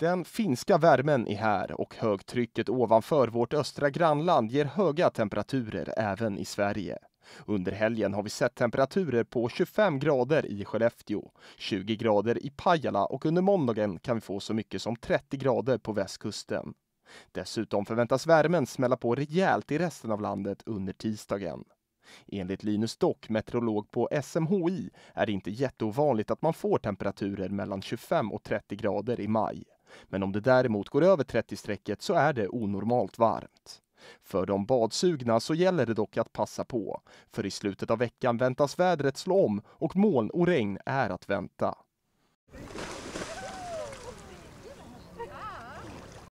Den finska värmen är här och högtrycket ovanför vårt östra grannland ger höga temperaturer även i Sverige. Under helgen har vi sett temperaturer på 25 grader i Skellefteå, 20 grader i Pajala och under måndagen kan vi få så mycket som 30 grader på västkusten. Dessutom förväntas värmen smälla på rejält i resten av landet under tisdagen. Enligt Linus Dock, meteorolog på SMHI, är det inte jätteovanligt att man får temperaturer mellan 25 och 30 grader i maj. Men om det däremot går över 30-strecket så är det onormalt varmt. För de badsugna så gäller det dock att passa på, för i slutet av veckan väntas vädret slå om och moln och regn är att vänta.